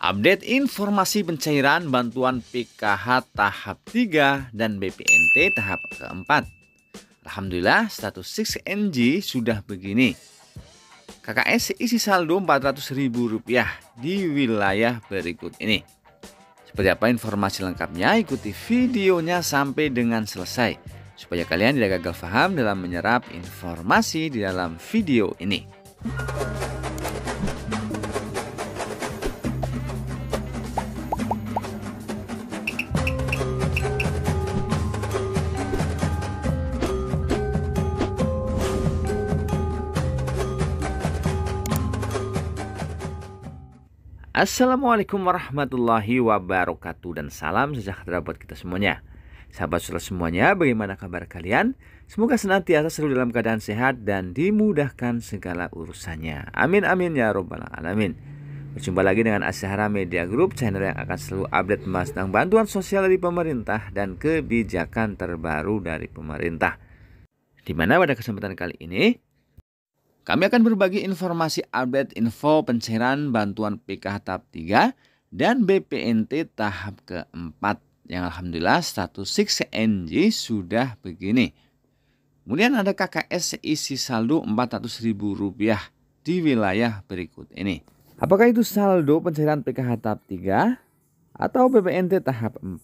Update informasi pencairan bantuan PKH tahap 3 dan BPNT tahap keempat. Alhamdulillah status 6NG sudah begini. KKS isi saldo Rp400.000 di wilayah berikut ini. Seperti apa informasi lengkapnya ikuti videonya sampai dengan selesai supaya kalian tidak gagal paham dalam menyerap informasi di dalam video ini. Assalamualaikum warahmatullahi wabarakatuh dan salam sejahtera buat kita semuanya. Sahabat saudara semuanya, bagaimana kabar kalian? Semoga senantiasa selalu dalam keadaan sehat dan dimudahkan segala urusannya. Amin amin ya robbal alamin. Berjumpa lagi dengan Asyara Media Group, channel yang akan selalu update mas tentang bantuan sosial dari pemerintah dan kebijakan terbaru dari pemerintah. Di mana pada kesempatan kali ini, kami akan berbagi informasi update info pencairan bantuan PKH tahap 3 dan BPNT tahap keempat yang alhamdulillah status 6 nj sudah begini. Kemudian ada KKS isi saldo Rp400.000 di wilayah berikut ini. Apakah itu saldo pencairan PKH tahap 3 atau BPNT tahap 4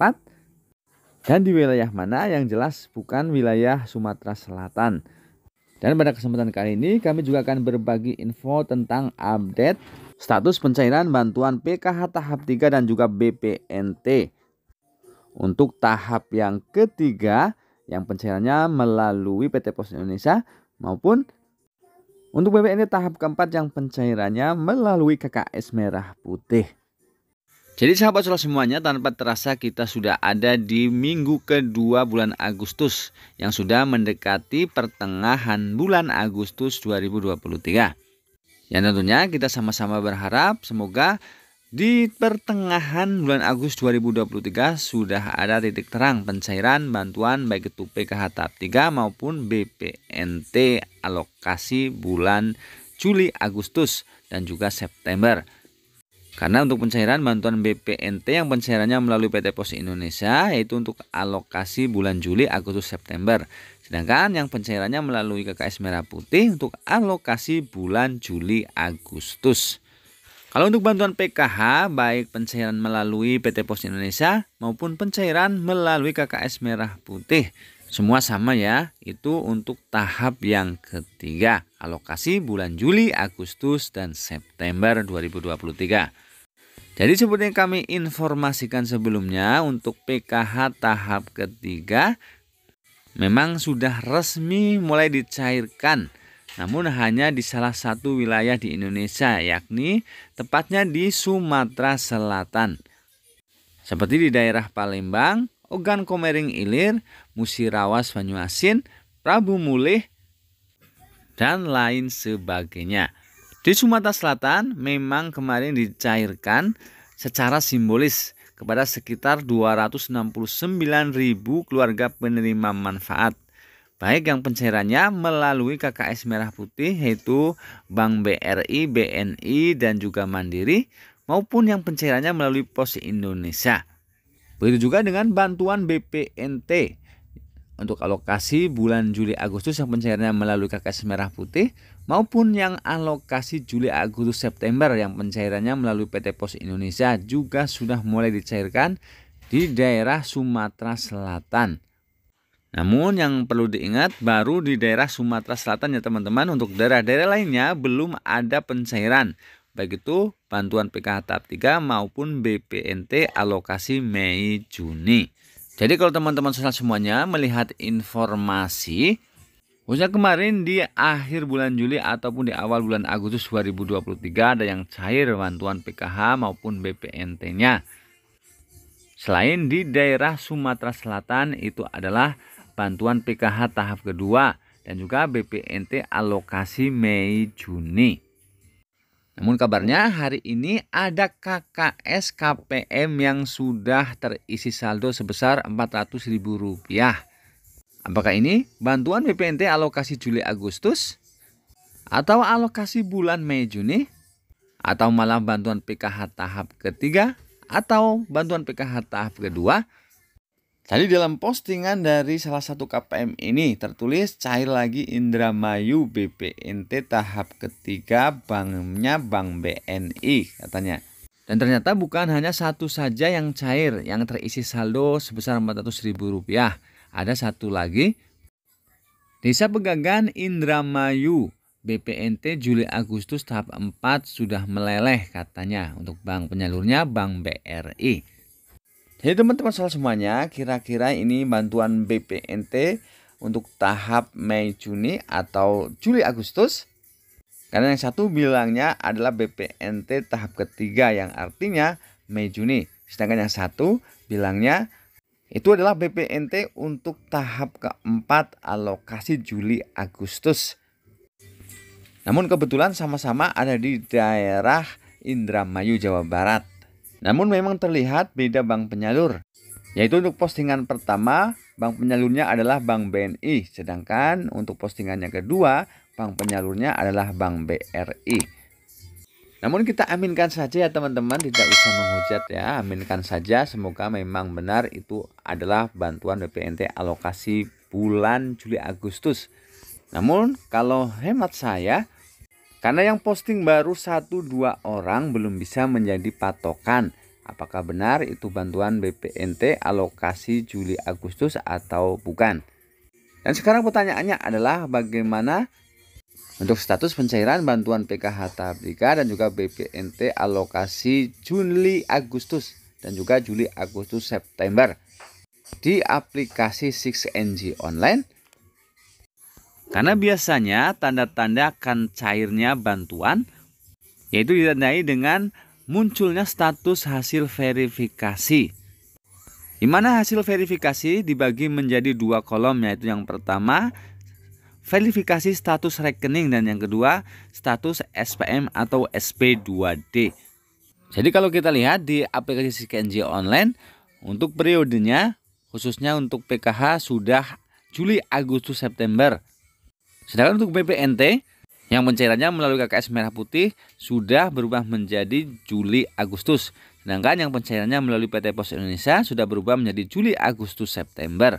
dan di wilayah mana yang jelas bukan wilayah Sumatera Selatan. Dan pada kesempatan kali ini kami juga akan berbagi info tentang update status pencairan bantuan PKH tahap 3 dan juga BPNT. Untuk tahap yang ketiga yang pencairannya melalui PT Pos Indonesia maupun untuk BPNT tahap keempat yang pencairannya melalui KKS Merah Putih. Jadi sahabat surah semuanya tanpa terasa kita sudah ada di minggu kedua bulan Agustus yang sudah mendekati pertengahan bulan Agustus 2023. Yang tentunya kita sama-sama berharap semoga di pertengahan bulan Agustus 2023 sudah ada titik terang pencairan bantuan baik itu PKH tahap 3 maupun BPNT alokasi bulan Juli, Agustus dan juga September. Karena untuk pencairan bantuan BPNT yang pencairannya melalui PT Pos Indonesia yaitu untuk alokasi bulan Juli, Agustus, September. Sedangkan yang pencairannya melalui KKS Merah Putih untuk alokasi bulan Juli, Agustus. Kalau untuk bantuan PKH, baik pencairan melalui PT Pos Indonesia maupun pencairan melalui KKS Merah Putih, semua sama ya. Itu untuk tahap yang ketiga, alokasi bulan Juli, Agustus, dan September 2023. Jadi seperti yang kami informasikan sebelumnya untuk PKH tahap ketiga memang sudah resmi mulai dicairkan namun hanya di salah satu wilayah di Indonesia yakni tepatnya di Sumatera Selatan. Seperti di daerah Palembang, Ogan Komering Ilir, Musirawas Banyuasin, Prabu Mulih, dan lain sebagainya. Di Sumatera Selatan memang kemarin dicairkan secara simbolis kepada sekitar 269.000 keluarga penerima manfaat. Baik yang pencairannya melalui KKS Merah Putih yaitu Bank BRI, BNI, dan juga Mandiri maupun yang pencairannya melalui Pos Indonesia. Begitu juga dengan bantuan BPNT untuk alokasi bulan Juli Agustus yang pencairannya melalui KKS Merah Putih maupun yang alokasi Juli, Agustus, September yang pencairannya melalui PT Pos Indonesia juga sudah mulai dicairkan di daerah Sumatera Selatan. Namun yang perlu diingat baru di daerah Sumatera Selatan ya teman-teman untuk daerah-daerah lainnya belum ada pencairan baik itu bantuan PKH tahap 3 maupun BPNT alokasi Mei Juni. Jadi kalau teman-teman sosial semuanya melihat informasi Maksudnya kemarin di akhir bulan Juli ataupun di awal bulan Agustus 2023 ada yang cair bantuan PKH maupun BPNT-nya. Selain di daerah Sumatera Selatan itu adalah bantuan PKH tahap kedua dan juga BPNT alokasi Mei Juni. Namun kabarnya hari ini ada KKS KPM yang sudah terisi saldo sebesar Rp400.000. Apakah ini bantuan BPNT alokasi Juli Agustus atau alokasi bulan Mei Juni atau malah bantuan PKH tahap ketiga atau bantuan PKH tahap kedua? Tadi dalam postingan dari salah satu KPM ini tertulis cair lagi Indramayu BPNT tahap ketiga banknya Bank BNI katanya. Dan ternyata bukan hanya satu saja yang cair yang terisi saldo sebesar Rp400.000 ada satu lagi, Desa Pegagan Indramayu, BPNT Juli Agustus tahap 4 sudah meleleh katanya untuk bank penyalurnya Bank BRI. Jadi teman-teman soal semuanya, kira-kira ini bantuan BPNT untuk tahap Mei Juni atau Juli Agustus. Karena yang satu bilangnya adalah BPNT tahap ketiga yang artinya Mei Juni. Sedangkan yang satu bilangnya itu adalah BPNT untuk tahap keempat alokasi Juli Agustus. Namun kebetulan sama-sama ada di daerah Indramayu Jawa Barat. Namun memang terlihat beda bank penyalur. Yaitu untuk postingan pertama, bank penyalurnya adalah Bank BNI, sedangkan untuk postingannya kedua, bank penyalurnya adalah Bank BRI. Namun kita aminkan saja ya teman-teman, tidak usah menghujat ya. Aminkan saja semoga memang benar itu adalah bantuan BPNT alokasi bulan Juli Agustus. Namun kalau hemat saya karena yang posting baru 1 2 orang belum bisa menjadi patokan apakah benar itu bantuan BPNT alokasi Juli Agustus atau bukan. Dan sekarang pertanyaannya adalah bagaimana untuk status pencairan bantuan PKH tahap 3 dan juga BPNT alokasi Juli Agustus dan juga Juli Agustus September di aplikasi 6NG online. Karena biasanya tanda-tanda akan cairnya bantuan yaitu ditandai dengan munculnya status hasil verifikasi. Di mana hasil verifikasi dibagi menjadi dua kolom yaitu yang pertama verifikasi status rekening dan yang kedua status SPM atau SP2D. Jadi kalau kita lihat di aplikasi SKNJ online untuk periodenya khususnya untuk PKH sudah Juli, Agustus, September. Sedangkan untuk BPNT yang pencairannya melalui KKS Merah Putih sudah berubah menjadi Juli, Agustus. Sedangkan yang pencairannya melalui PT Pos Indonesia sudah berubah menjadi Juli, Agustus, September.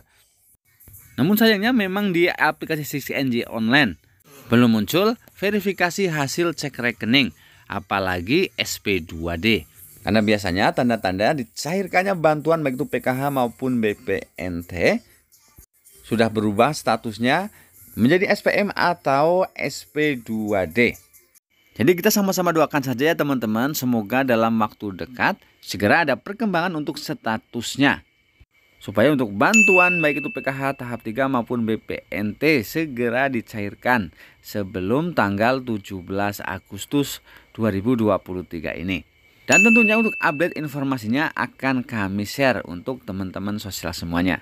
Namun sayangnya memang di aplikasi CCNG online belum muncul verifikasi hasil cek rekening, apalagi SP2D. Karena biasanya tanda-tanda dicairkannya bantuan baik itu PKH maupun BPNT sudah berubah statusnya menjadi SPM atau SP2D. Jadi kita sama-sama doakan saja ya teman-teman, semoga dalam waktu dekat segera ada perkembangan untuk statusnya supaya untuk bantuan baik itu PKH tahap 3 maupun BPNT segera dicairkan sebelum tanggal 17 Agustus 2023 ini. Dan tentunya untuk update informasinya akan kami share untuk teman-teman sosial semuanya.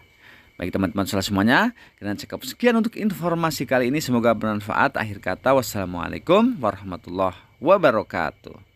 Baik teman-teman sosial semuanya, kita cukup sekian untuk informasi kali ini. Semoga bermanfaat. Akhir kata, wassalamualaikum warahmatullahi wabarakatuh.